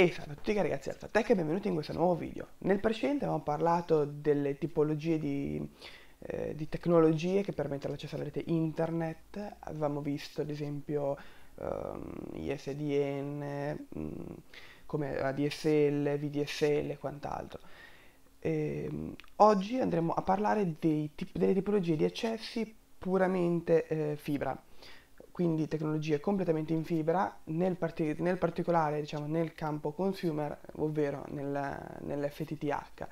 E salve a tutti cari ragazzi Alfatech e benvenuti in questo nuovo video. Nel precedente avevamo parlato delle tipologie di, eh, di tecnologie che permettono l'accesso alla rete internet, avevamo visto ad esempio um, ehm, ISDN, mh, mm, come ADSL, VDSL e quant'altro. E, ehm, oggi andremo a parlare tip delle tipologie di accessi puramente eh, fibra quindi tecnologie completamente in fibra, nel, parti- nel particolare diciamo, nel campo consumer, ovvero nel, nell'FTTH.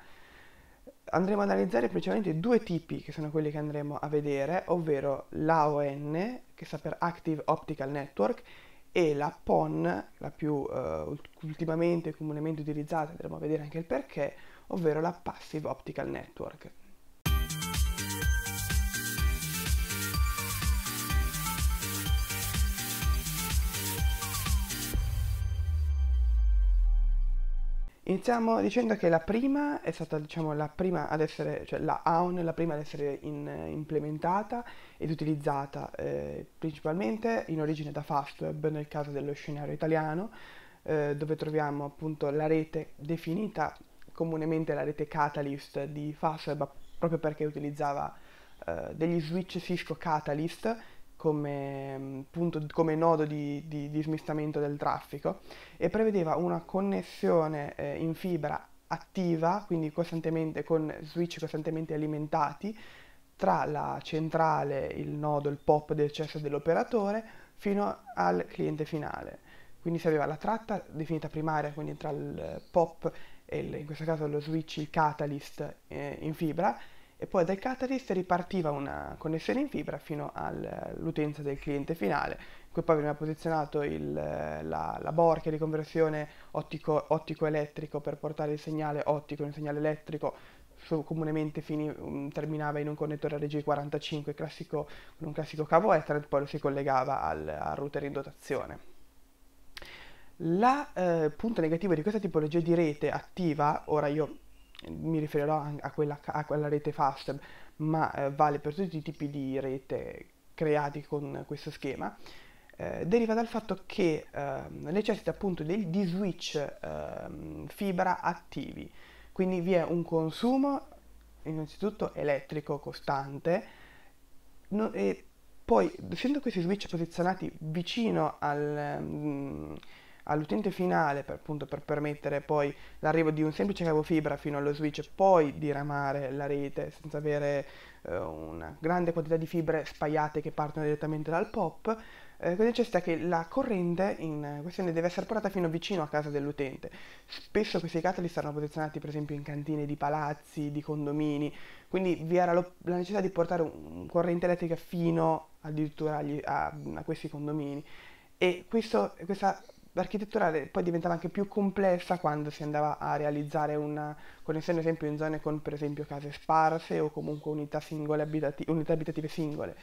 Andremo ad analizzare principalmente due tipi che sono quelli che andremo a vedere, ovvero l'AON, che sta per Active Optical Network, e la PON, la più eh, ultimamente comunemente utilizzata, andremo a vedere anche il perché, ovvero la Passive Optical Network. Iniziamo dicendo che la prima è stata diciamo, la prima ad essere, cioè la AON è la prima ad essere in, implementata ed utilizzata eh, principalmente in origine da Fastweb nel caso dello scenario italiano, eh, dove troviamo appunto la rete definita comunemente la rete Catalyst di Fastweb proprio perché utilizzava eh, degli switch Cisco Catalyst come, mm, punto, come nodo di, di, di, smistamento del traffico e prevedeva una connessione eh, in fibra attiva, quindi costantemente con switch costantemente alimentati, tra la centrale, il nodo, il POP del cesso dell'operatore fino al cliente finale. Quindi si aveva la tratta definita primaria, quindi tra il eh, POP e il, in questo caso lo switch, il catalyst eh, in fibra, e poi dal catalyst ripartiva una connessione in fibra fino all'utenza del cliente finale, in cui poi veniva posizionato il, la, la, borchia di conversione ottico, ottico-elettrico per portare il segnale ottico in segnale elettrico, su, comunemente fini, um, terminava in un connettore a RG45 classico, con un classico cavo Ethernet, poi lo si collegava al, al router in dotazione. Il eh, punto negativo di questa tipologia di rete attiva, ora io mi riferirò a quella, a quella rete fast, ma eh, vale per tutti i tipi di rete creati con questo schema, eh, deriva dal fatto che eh, necessita appunto di, di switch ehm, fibra attivi, quindi vi è un consumo innanzitutto elettrico costante no, e poi essendo questi switch posizionati vicino al... Mm, all'utente finale per, appunto, per permettere poi l'arrivo di un semplice cavo fibra fino allo switch poi diramare la rete senza avere eh, una grande quantità di fibre spaiate che partono direttamente dal POP, eh, cosa necessita che la corrente in questione deve essere portata fino vicino a casa dell'utente. Spesso questi catali saranno posizionati per esempio in cantine di palazzi, di condomini, quindi vi era lo, la necessità di portare un, corrente elettrica fino addirittura agli, a, a, questi condomini. E questo, questa L'architettura poi diventava anche più complessa quando si andava a realizzare una connessione, ad esempio, in zone con per esempio case sparse o comunque unità, singole abitati- unità abitative singole,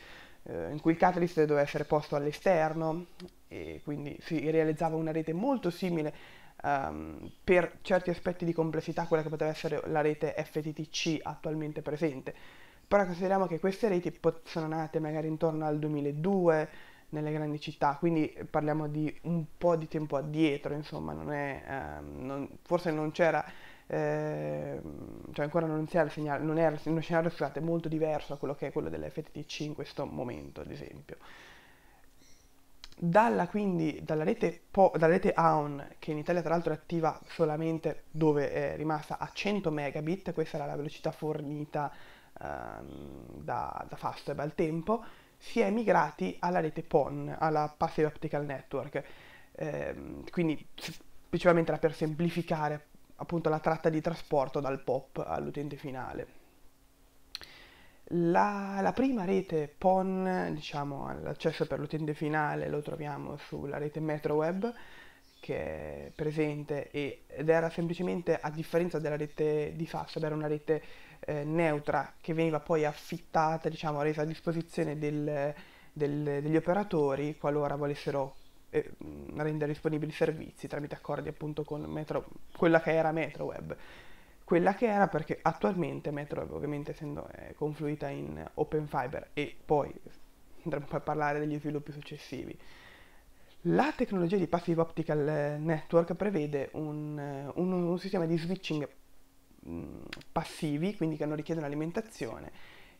eh, in cui il catalyst doveva essere posto all'esterno e quindi si realizzava una rete molto simile um, per certi aspetti di complessità a quella che poteva essere la rete FTTC attualmente presente. Però consideriamo che queste reti sono nate magari intorno al 2002 nelle grandi città, quindi parliamo di un po' di tempo addietro, insomma, non è, ehm, non, forse non c'era, ehm, cioè ancora non c'era il segnale, non era uno scenario scusate, molto diverso da quello che è quello dell'FTTC in questo momento, ad esempio. Dalla, quindi, dalla rete, po- dalla rete AON, che in Italia tra l'altro è attiva solamente dove è rimasta a 100 megabit, questa era la velocità fornita ehm, da, da Fastweb al tempo, si è migrati alla rete PON, alla Passive Optical Network, eh, quindi principalmente era per semplificare appunto la tratta di trasporto dal POP all'utente finale. La, la prima rete PON, diciamo, l'accesso per l'utente finale lo troviamo sulla rete MetroWeb, che è presente e, ed era semplicemente a differenza della rete di Fastweb era una rete eh, neutra che veniva poi affittata, diciamo resa a disposizione del, del, degli operatori qualora volessero eh, rendere disponibili i servizi tramite accordi appunto con Metro, quella che era MetroWeb quella che era perché attualmente MetroWeb ovviamente essendo eh, confluita in Open Fiber e poi andremo a parlare degli sviluppi successivi la tecnologia di Passive Optical eh, Network prevede un, eh, un, un sistema di switching mm, passivi, quindi che non richiedono alimentazione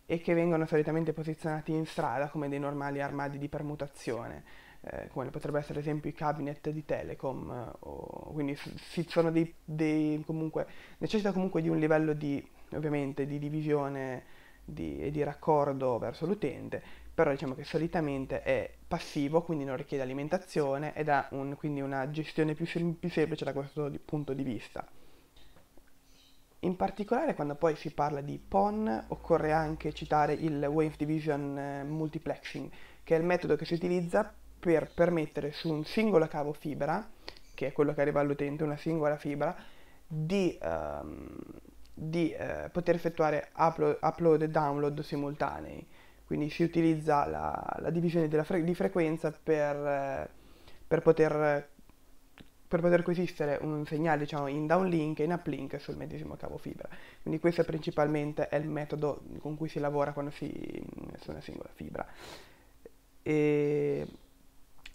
e che vengono solitamente posizionati in strada come dei normali armadi di permutazione, eh, come potrebbero essere ad esempio i cabinet di Telecom, eh, o, quindi si, sono dei, dei, comunque, necessita comunque di un livello di, ovviamente, di divisione di, e di raccordo verso l'utente però diciamo che solitamente è passivo, quindi non richiede alimentazione ed ha un, quindi una gestione più, sem- più semplice da questo di- punto di vista. In particolare quando poi si parla di PON occorre anche citare il Wave Division eh, Multiplexing, che è il metodo che si utilizza per permettere su un singolo cavo fibra, che è quello che arriva all'utente, una singola fibra, di, um, di uh, poter effettuare upload, upload e download simultanei quindi si utilizza la, la divisione fre- di frequenza per, eh, per, poter, per, poter, coesistere un segnale diciamo, in downlink e in uplink sul medesimo cavo fibra. Quindi questo è principalmente è il metodo con cui si lavora quando si, su una singola fibra. E,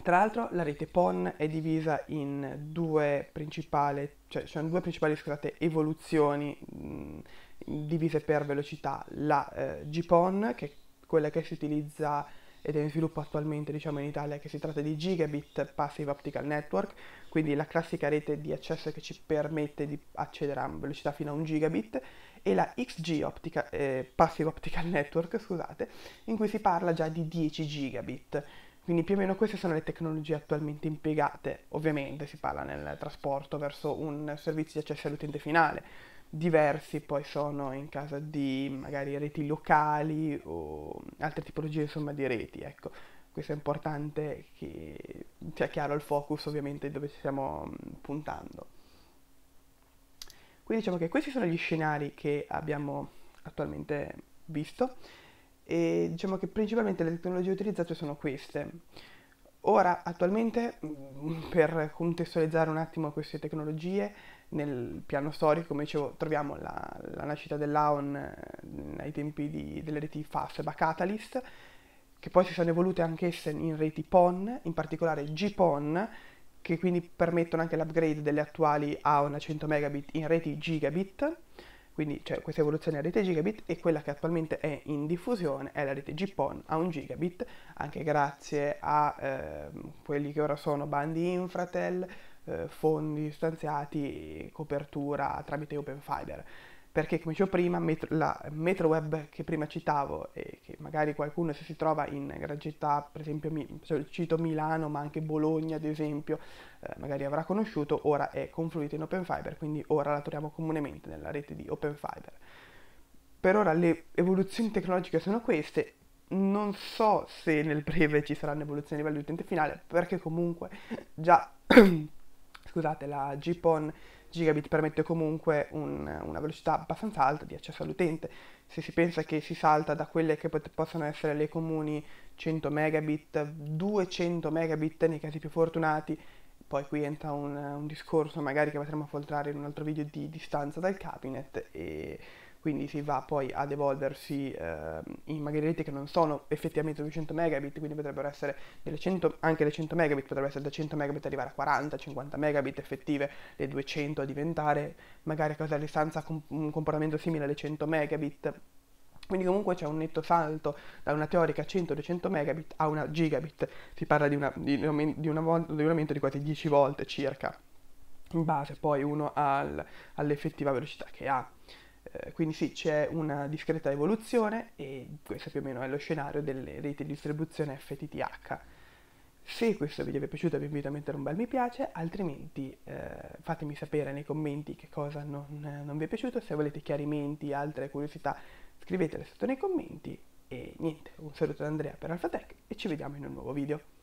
tra l'altro la rete PON è divisa in due principali, cioè, cioè due principali scusate, evoluzioni mh, divise per velocità, la eh, GPON che è quella che si utilizza ed è in sviluppo attualmente diciamo in Italia che si tratta di Gigabit Passive Optical Network, quindi la classica rete di accesso che ci permette di accedere a velocità fino a 1 gigabit e la XG Optica, eh, Passive Optical Network, scusate, in cui si parla già di 10 gigabit. Quindi più o meno queste sono le tecnologie attualmente impiegate, ovviamente si parla nel trasporto verso un servizio di accesso all'utente finale, diversi poi sono in caso di magari reti locali o altre tipologie insomma di reti, ecco. Questo è importante che sia chiaro il focus ovviamente dove ci stiamo mm, puntando. Quindi diciamo che questi sono gli scenari che abbiamo attualmente visto e diciamo che principalmente le tecnologie utilizzate sono queste. Ora, attualmente, mm, per contestualizzare un attimo queste tecnologie, nel piano storico, come dicevo, troviamo la, la nascita dell'AON eh, ai tempi di, delle reti FAS e Catalyst, che poi si sono evolute anch'esse in reti PON, in particolare GPON, che quindi permettono anche l'upgrade delle attuali AON a 100 megabit in reti gigabit, quindi c'è cioè, questa evoluzione a rete gigabit e quella che attualmente è in diffusione è la rete GPON a 1 gigabit, anche grazie a eh, quelli che ora sono bandi Infratel, eh, fondi stanziati e copertura tramite Open Fiber. Perché, come dicevo prima, metro, la MetroWeb che prima citavo e che magari qualcuno se si trova in grande città, per esempio cito Milano, ma anche Bologna ad esempio, eh, magari avrà conosciuto, ora è confluita in Open Fiber, quindi ora la troviamo comunemente nella rete di Open Fiber. Per ora le evoluzioni tecnologiche sono queste, non so se nel breve ci saranno evoluzioni a livello di utente finale, perché comunque già scusate, la GPON gigabit permette comunque un, una velocità abbastanza alta di accesso all'utente. Se si pensa che si salta da quelle che pot- possono essere le comuni 100 megabit, 200 megabit nei casi più fortunati, poi qui entra un, un discorso magari che potremmo affrontare in un altro video di distanza dal cabinet e quindi si va poi ad evolversi eh, in magari reti che non sono effettivamente 200 megabit, quindi potrebbero essere 100, anche le 100 megabit, potrebbero essere da 100 megabit arrivare a 40, 50 megabit effettive, le 200 a diventare magari a causa della distanza un comportamento simile alle 100 megabit. Quindi comunque c'è un netto salto da una teorica 100-200 megabit a una gigabit, si parla di, una, di, di, una volta, di un aumento di quasi 10 volte circa, in base poi uno al, all'effettiva velocità che ha. Eh, quindi sì, c'è una discreta evoluzione e questo più o meno è lo scenario delle reti di distribuzione FTTH. Se questo video vi è piaciuto vi invito a mettere un bel mi piace, altrimenti eh, fatemi sapere nei commenti che cosa non, non vi è piaciuto, se volete chiarimenti, altre curiosità scrivetele sotto nei commenti e niente, un saluto da Andrea per AlphaTech e ci vediamo in un nuovo video.